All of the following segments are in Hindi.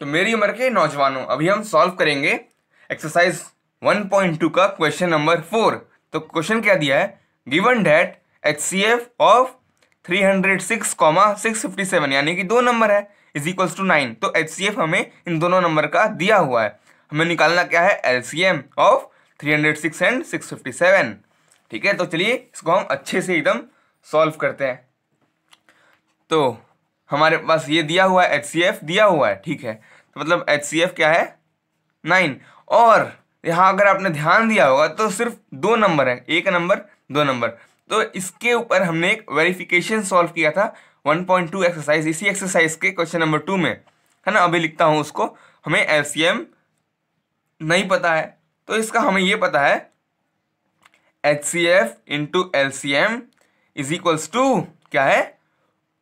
तो मेरी उम्र के नौजवानों अभी हम सॉल्व करेंगे एक्सरसाइज 1.2 का क्वेश्चन नंबर फोर तो क्वेश्चन क्या दिया है given that H C F of three hundred six comma six fifty seven यानी कि दो नंबर है इज इक्वल्स टू नाइन तो एच सी एफ हमें इन दोनों नंबर का दिया हुआ है हमें निकालना क्या है L C M of three hundred six and six fifty seven ठीक है तो चलिए इसको हम अच्छे से एकदम सॉल्व करते हैं तो हमारे पास ये दिया हुआ है एच दिया हुआ है ठीक है तो मतलब एच क्या है नाइन और यहाँ अगर आपने ध्यान दिया होगा तो सिर्फ दो नंबर है एक नंबर दो नंबर तो इसके ऊपर हमने एक वेरिफिकेशन सॉल्व किया था 1.2 एक्सरसाइज इसी एक्सरसाइज के क्वेश्चन नंबर टू में है ना अभी लिखता हूँ उसको हमें एल नहीं पता है तो इसका हमें ये पता है H C F into L C M is equals to क्या है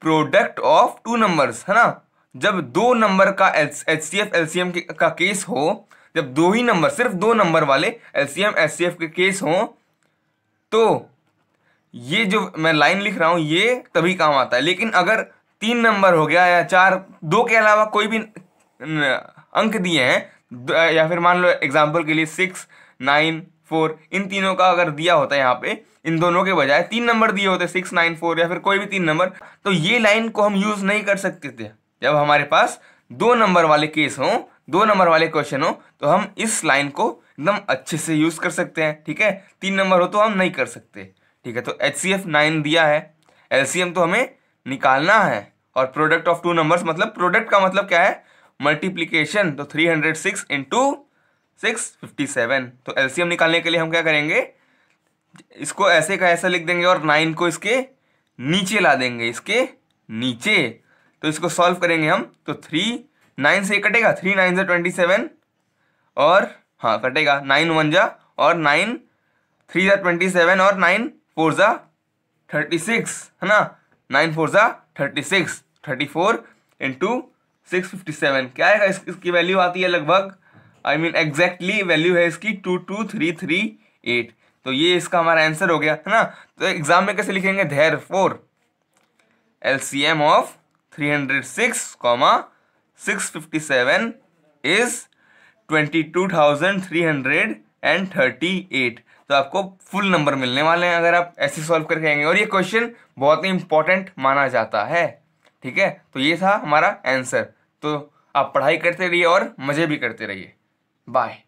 प्रोडक्ट ऑफ टू नंबर्स है ना जब दो नंबर का H C F L C M का केस हो जब दो ही नंबर सिर्फ दो नंबर वाले L C M H C F के केस हों तो ये जो मैं लाइन लिख रहा हूँ ये तभी काम आता है लेकिन अगर तीन नंबर हो गया या चार दो के अलावा कोई भी अंक दिए हैं या फिर मान लो एग्जाम्पल के लिए सिक्स नाइन फोर इन तीनों का अगर दिया होता है यहाँ पे इन दोनों के बजाय तीन नंबर दिए होते सिक्स नाइन फोर या फिर कोई भी तीन नंबर तो ये लाइन को हम यूज नहीं कर सकते थे जब हमारे पास दो नंबर वाले केस हों दो नंबर वाले क्वेश्चन हो तो हम इस लाइन को एकदम अच्छे से यूज कर सकते हैं ठीक है तीन नंबर हो तो हम नहीं कर सकते ठीक है तो एच सी एफ नाइन दिया है एल सी एम तो हमें निकालना है और प्रोडक्ट ऑफ टू नंबर्स मतलब प्रोडक्ट का मतलब क्या है मल्टीप्लीकेशन तो three hundred six into six fifty seven तो एलसीएम निकालने के लिए हम क्या करेंगे इसको ऐसे का ऐसा लिख देंगे और नाइन को इसके नीचे ला देंगे इसके नीचे तो इसको सॉल्व करेंगे हम तो थ्री नाइन से कटेगा थ्री नाइन से ट्वेंटी सेवन और हाँ कटेगा नाइन वन जा और नाइन थ्री ज़ा ट्वेंटी सेवन और नाइन फोर ज़ा थर्टी सिक्स है ना नाइन फोर ज़ा thirty six thirty four into six fifty seven क्या आएगा इस, इसकी वैल्यू आती है लगभग आई मीन एग्जैक्टली वैल्यू है इसकी two two three three eight तो ये इसका हमारा आंसर हो गया है ना तो एग्जाम में कैसे लिखेंगे therefore L C M of three hundred six comma six fifty seven is twenty two thousand three hundred and thirty eight तो आपको फुल नंबर मिलने वाले हैं अगर आप ऐसे सॉल्व करके आएंगे और ये क्वेश्चन बहुत ही इंपॉर्टेंट माना जाता है ठीक है तो ये था हमारा आंसर तो आप पढ़ाई करते रहिए और मज़े भी करते रहिए Bye.